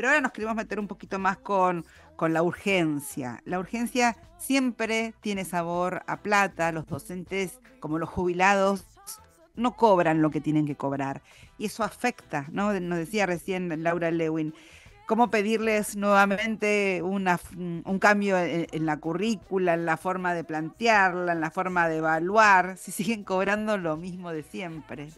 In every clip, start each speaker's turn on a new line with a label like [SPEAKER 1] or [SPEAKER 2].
[SPEAKER 1] Pero ahora nos queremos meter un poquito más con, con la urgencia. La urgencia siempre tiene sabor a plata. Los docentes, como los jubilados, no cobran lo que tienen que cobrar. Y eso afecta, ¿no? Nos decía recién Laura Lewin cómo pedirles nuevamente un cambio en, la currícula, en la forma de plantearla, en la forma de evaluar, si siguen cobrando lo mismo de siempre.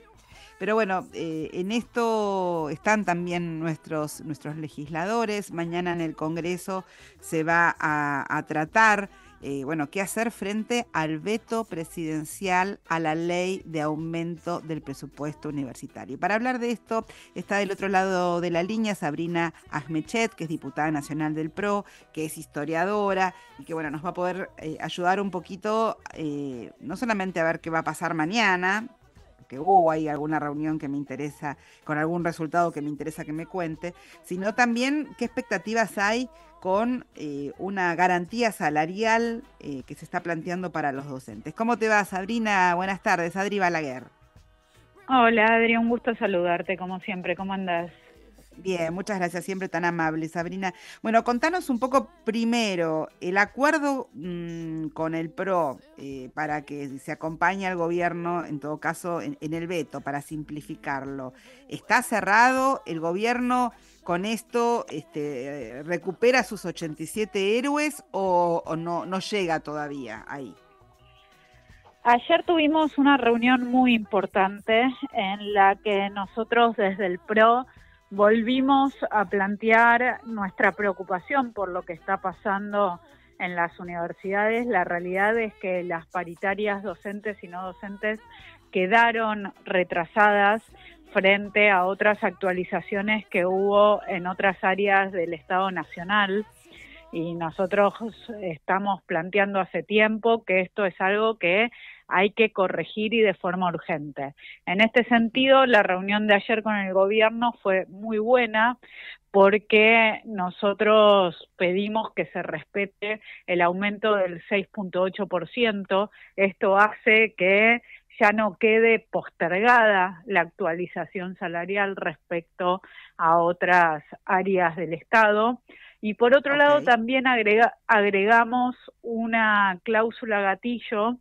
[SPEAKER 1] Pero bueno, eh, en esto están también nuestros, nuestros legisladores. Mañana en el Congreso se va a, tratar, eh, bueno, qué hacer frente al veto presidencial a la ley de aumento del presupuesto universitario. Para hablar de esto está del otro lado de la línea Sabrina Azmechet, que es diputada nacional del PRO, que es historiadora y que, bueno, nos va a poder eh, ayudar un poquito, no solamente a ver qué va a pasar mañana, porque hubo hay alguna reunión que me interesa, con algún resultado que me interesa que me cuente, sino también qué expectativas hay con eh, una garantía salarial eh, que se está planteando para los docentes. ¿Cómo te va, Sabrina? Buenas tardes, Adri Balaguer.
[SPEAKER 2] Hola, Adri, un gusto saludarte, como siempre. ¿Cómo andás? Bien, muchas gracias, siempre
[SPEAKER 1] tan amable, Sabrina. Bueno, contanos un poco primero el acuerdo mm, con el PRO eh, para que se acompañe al gobierno, en todo caso, en, el veto, para simplificarlo. ¿Está cerrado? ¿El gobierno con esto este, eh, recupera sus 87 héroes o, no llega todavía ahí?
[SPEAKER 2] Ayer tuvimos una reunión muy importante en la que nosotros desde el PRO volvimos a plantear nuestra preocupación por lo que está pasando en las universidades. La realidad es que las paritarias docentes y no docentes quedaron retrasadas frente a otras actualizaciones que hubo en otras áreas del Estado Nacional. Y nosotros estamos planteando hace tiempo que esto es algo que hay que corregir y de forma urgente. En este sentido, la reunión de ayer con el gobierno fue muy buena porque nosotros pedimos que se respete el aumento del 6.8%. Esto hace que ya no quede postergada la actualización salarial respecto a otras áreas del Estado. Y por otro lado, también agregamos una cláusula gatillo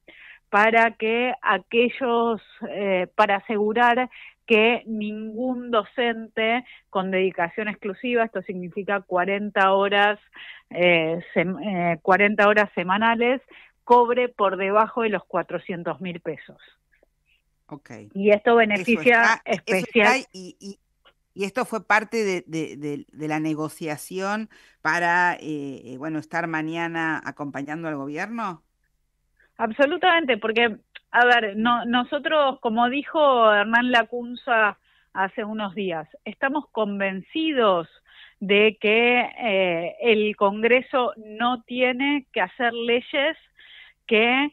[SPEAKER 2] para que aquellos, eh, para asegurar que ningún docente con dedicación exclusiva, esto significa 40 horas, 40 eh, eh, horas semanales, cobre por debajo de los 400 mil pesos. Okay. Y esto beneficia especial.
[SPEAKER 1] y, esto fue parte de, la negociación para, bueno, estar mañana acompañando al gobierno.
[SPEAKER 2] Absolutamente, porque, a ver, nosotros, como dijo Hernán Lacunza hace unos días, estamos convencidos de que eh, el Congreso no tiene que hacer leyes que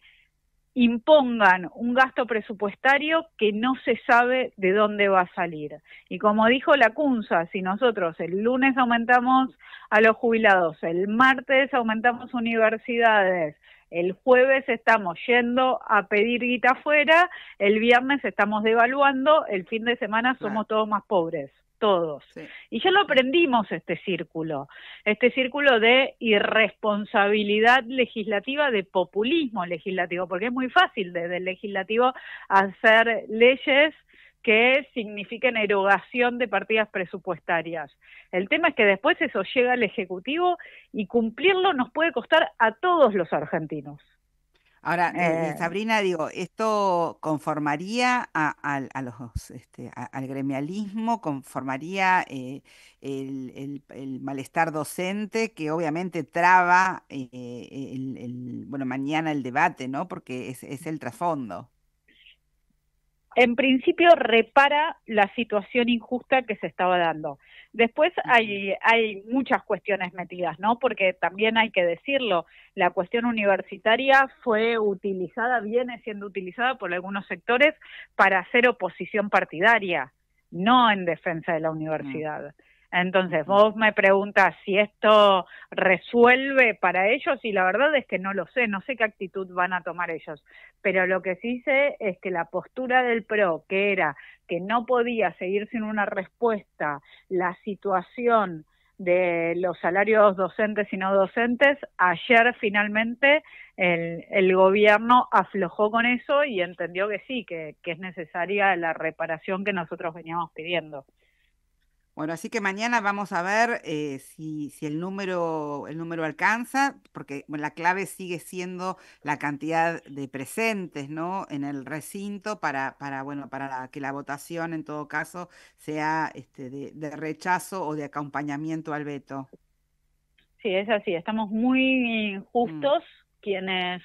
[SPEAKER 2] impongan un gasto presupuestario que no se sabe de dónde va a salir. Y como dijo Lacunza, si nosotros el lunes aumentamos a los jubilados, el martes aumentamos universidades, el jueves estamos yendo a pedir guita afuera, el viernes estamos devaluando, el fin de semana somos todos más pobres todos. Y ya lo aprendimos este círculo, este círculo de irresponsabilidad legislativa, de populismo legislativo, porque es muy fácil desde el legislativo hacer leyes que signifiquen erogación de partidas presupuestarias. El tema es que después eso llega al Ejecutivo y cumplirlo nos puede costar a todos los argentinos.
[SPEAKER 1] Ahora, eh, eh. Sabrina, digo, ¿esto conformaría a, los, este, al gremialismo? ¿Conformaría eh, el, malestar docente que obviamente traba, el, bueno, mañana el debate, ¿no? Porque es, es el trasfondo en principio
[SPEAKER 2] repara la situación injusta que se estaba dando. Después hay, muchas cuestiones metidas, ¿no? Porque también hay que decirlo, la cuestión universitaria fue utilizada, viene siendo utilizada por algunos sectores para hacer oposición partidaria, no en defensa de la universidad. Entonces, vos me preguntas si esto resuelve para ellos y la verdad es que no lo sé, no sé qué actitud van a tomar ellos, pero lo que sí sé es que la postura del PRO, que era que no podía seguir sin una respuesta la situación de los salarios docentes y no docentes, ayer finalmente el, gobierno aflojó con eso y entendió que sí, que es necesaria la reparación que nosotros veníamos pidiendo. Bueno, así que mañana vamos a ver
[SPEAKER 1] eh, si, el, número, el número alcanza, porque la clave sigue siendo la cantidad de presentes ¿no? en el recinto para, para, bueno, para que la votación en todo caso sea este, de, rechazo o de acompañamiento al veto.
[SPEAKER 2] Sí, es así, estamos muy mm. justos quienes,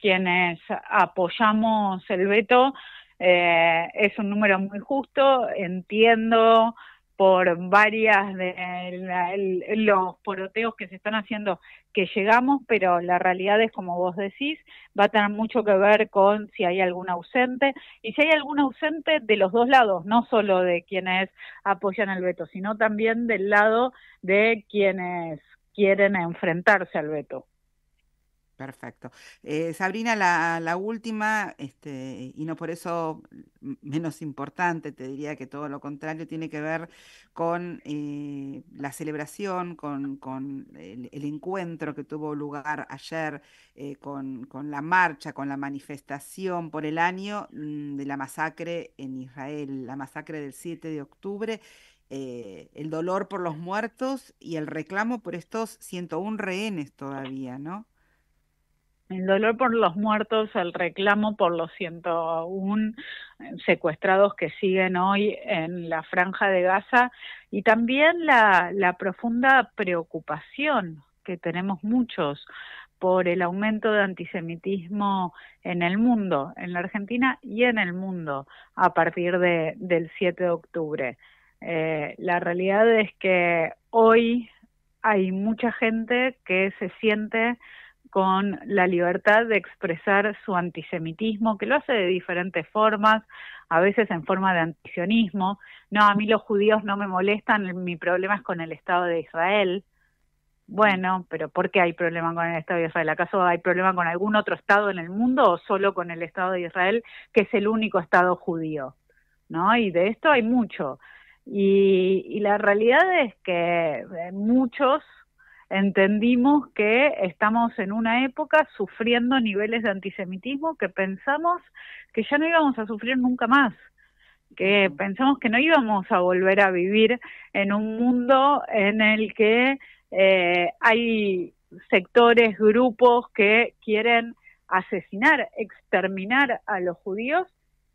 [SPEAKER 2] quienes apoyamos el veto. Eh, es un número muy justo, entiendo por varias de los poroteos que se están haciendo que llegamos, pero la realidad es como vos decís, va a tener mucho que ver con si hay algún ausente y si hay algún ausente de los dos lados, no solo de quienes apoyan al veto, sino también del lado de quienes quieren enfrentarse al veto.
[SPEAKER 1] Perfecto. Eh, Sabrina, la, última, este, y no por eso menos importante, te diría que todo lo contrario, tiene que ver con eh, la celebración, con, el, encuentro que tuvo lugar ayer, eh, con, la marcha, con la manifestación por el año mm, de la masacre en Israel, la masacre del 7 de octubre. el dolor por los muertos y el reclamo por estos 101 rehenes todavía, ¿no? el
[SPEAKER 2] dolor por los muertos, el reclamo por los 101 secuestrados que siguen hoy en la franja de Gaza y también la, profunda preocupación que tenemos muchos por el aumento de antisemitismo en el mundo, en la Argentina y en el mundo a partir de, del 7 de octubre. Eh, la realidad es que hoy hay mucha gente que se siente con la libertad de expresar su antisemitismo, que lo hace de diferentes formas, a veces en forma de antisionismo. No, a mí los judíos no me molestan, mi problema es con el Estado de Israel. Bueno, pero ¿por qué hay problema con el Estado de Israel? ¿Acaso hay problema con algún otro Estado en el mundo o solo con el Estado de Israel, que es el único Estado judío? ¿No? Y de esto hay mucho. Y, y la realidad es que eh, muchos entendimos que estamos en una época sufriendo niveles de antisemitismo que pensamos que ya no íbamos a sufrir nunca más que pensamos que no íbamos a volver a vivir en un mundo en el que eh, hay sectores, grupos que quieren asesinar, exterminar a los judíos,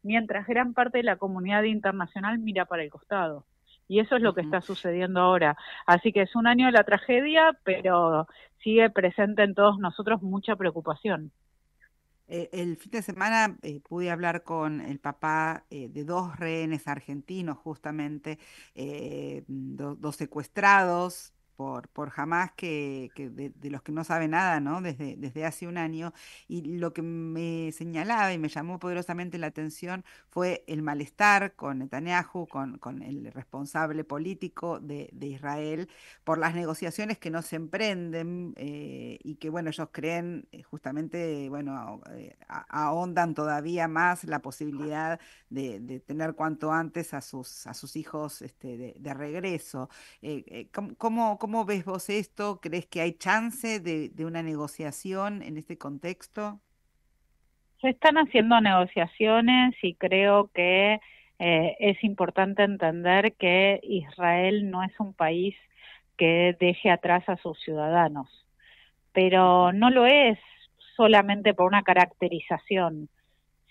[SPEAKER 2] mientras gran parte de la comunidad internacional mira para el costado. Y eso es lo que está sucediendo ahora. Así que es un año de la tragedia, pero sigue presente en todos nosotros mucha preocupación.
[SPEAKER 1] Eh, el fin de semana eh, pude hablar con el papá eh, de dos rehenes argentinos, justamente, dos secuestrados por, por jamás que, de, los que no sabe nada, ¿no? Desde, desde hace un año. Y lo que me señalaba y me llamó poderosamente la atención fue el malestar con Netanyahu, con, con el responsable político de, Israel, por las negociaciones que no se emprenden eh, y que, bueno, ellos creen eh, justamente, bueno, eh, ahondan todavía más la posibilidad de, tener cuanto antes a sus, a sus hijos este, de, regreso. cómo ¿Cómo ves vos esto? ¿Crees que hay chance de, una negociación en este contexto?
[SPEAKER 2] Se están haciendo negociaciones y creo que eh, es importante entender que Israel no es un país que deje atrás a sus ciudadanos, pero no lo es solamente por una caracterización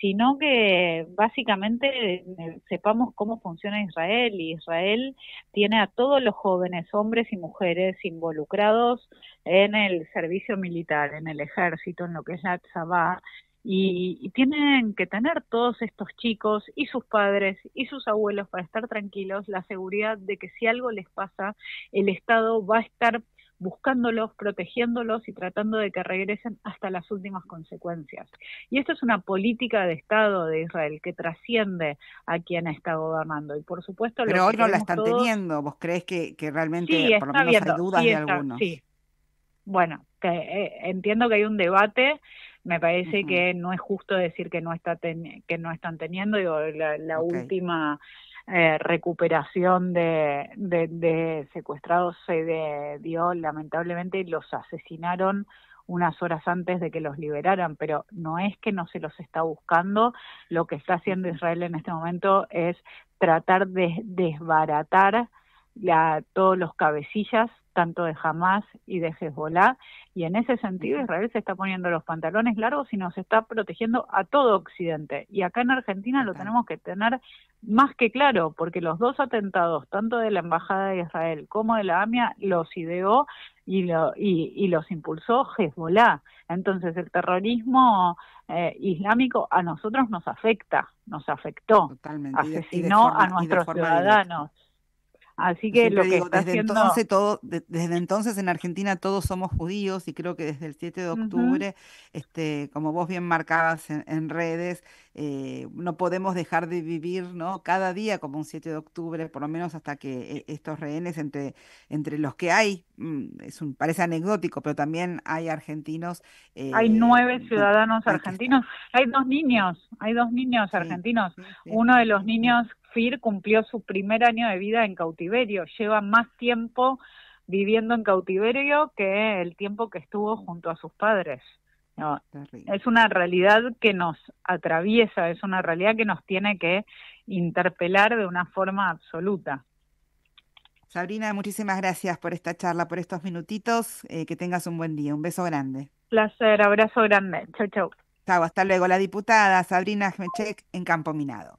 [SPEAKER 2] sino que básicamente eh, sepamos cómo funciona Israel. Y Israel tiene a todos los jóvenes, hombres y mujeres, involucrados en el servicio militar, en el ejército, en lo que es la y, tienen que tener todos estos chicos y sus padres y sus abuelos para estar tranquilos la seguridad de que si algo les pasa, el Estado va a estar buscándolos, protegiéndolos y tratando de que regresen hasta las últimas consecuencias. Y esto es una política de Estado de Israel que trasciende a quien está gobernando. Y por supuesto, pero hoy no la están teniendo.
[SPEAKER 1] ¿Vos crees que, realmente por lo menos hay dudas sí de algunos? Sí.
[SPEAKER 2] Bueno, eh, entiendo que hay un debate. Me parece que no es justo decir que no está que no están teniendo. Digo, la, la última eh, recuperación de, de, secuestrados se dio, lamentablemente y los asesinaron unas horas antes de que los liberaran, pero no es que no se los está buscando, lo que está haciendo Israel en este momento es tratar de desbaratar todos los cabecillas, tanto de Hamas y de Hezbollah. Y en ese sentido Israel se está poniendo los pantalones largos y nos está protegiendo a todo Occidente. Y acá en Argentina lo tenemos que tener más que claro, porque los dos atentados, tanto de la Embajada de Israel como de la AMIA, los ideó y, lo, y, los impulsó Hezbollah. Entonces el terrorismo eh, islámico a nosotros nos afecta, nos afectó, asesinó a nuestros ciudadanos. Así que lo que desde entonces
[SPEAKER 1] desde entonces en Argentina todos somos judíos y creo que desde el 7 de octubre, este, como vos bien marcabas en, redes, eh, no podemos dejar de vivir, ¿no? Cada día como un 7 de octubre, por lo menos hasta que eh, estos rehenes entre, entre los que hay, mm, es un, parece anecdótico, pero también hay argentinos. hay eh, nueve
[SPEAKER 2] ciudadanos argentinos, hay dos niños, hay dos niños argentinos. Uno de los niños Fir cumplió su primer año de vida en cautiverio, lleva más tiempo viviendo en cautiverio que el tiempo que estuvo junto a sus padres. es una realidad que nos atraviesa, es una realidad que nos tiene que interpelar de una forma absoluta. Sabrina, muchísimas gracias por esta
[SPEAKER 1] charla, por estos minutitos. Eh, que tengas un buen día. Un beso grande. Placer, abrazo grande. Chau, chau. Chau, hasta luego. La diputada Sabrina Jmechek en Campo Minado.